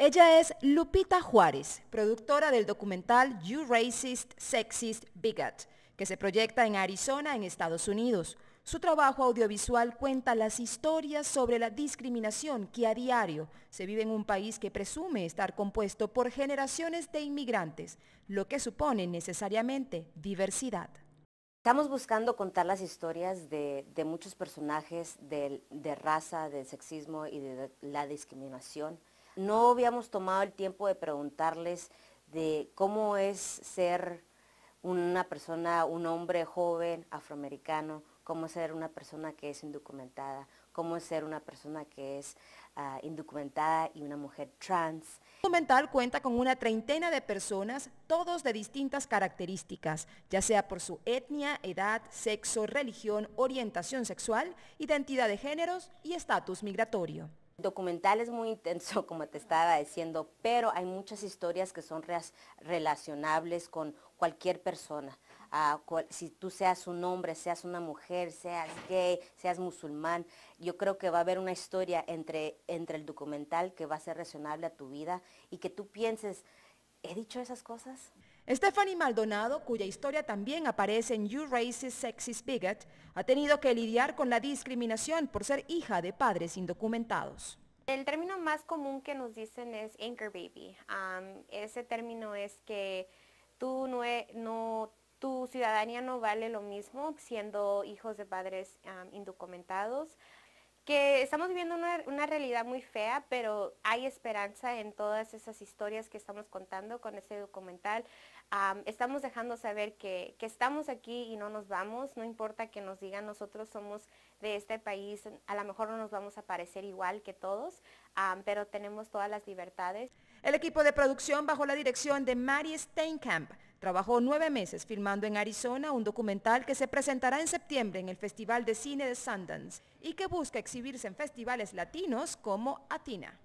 Ella es Lupita Juárez, productora del documental You Racist, Sexist, Bigot, que se proyecta en Arizona, en Estados Unidos. Su trabajo audiovisual cuenta las historias sobre la discriminación que a diario se vive en un país que presume estar compuesto por generaciones de inmigrantes, lo que supone necesariamente diversidad. Estamos buscando contar las historias de, muchos personajes de, de, raza, del sexismo y de la discriminación no habíamos tomado el tiempo de preguntarles de cómo es ser una persona, un hombre joven afroamericano, cómo es ser una persona que es indocumentada, cómo es ser una persona que es ah, indocumentada y una mujer trans. El documental cuenta con una treintena de personas, todos de distintas características, ya sea por su etnia, edad, sexo, religión, orientación sexual, identidad de géneros y estatus migratorio documental es muy intenso, como te estaba diciendo, pero hay muchas historias que son relacionables con cualquier persona. Ah, si tú seas un hombre, seas una mujer, seas gay, seas musulmán, yo creo que va a haber una historia entre, entre el documental que va a ser relacionable a tu vida y que tú pienses ¿He dicho esas cosas? Stephanie Maldonado, cuya historia también aparece en You Racist Sexist Bigot, ha tenido que lidiar con la discriminación por ser hija de padres indocumentados. El término más común que nos dicen es anchor baby. ese término es que tu ciudadanía no vale lo mismo siendo hijos de padres indocumentados que estamos viviendo una, realidad muy fea, pero hay esperanza en todas esas historias que estamos contando con este documental. estamos dejando saber que, estamos aquí y no nos vamos, no importa que nos digan nosotros somos de este país, a lo mejor no nos vamos a parecer igual que todos, pero tenemos todas las libertades. El equipo de producción bajo la dirección de Mari Steinkamp Trabajó nueve meses filmando en Arizona un documental que se presentará en septiembre en el Festival de Cine de Sundance y que busca exhibirse en festivales latinos como Atina.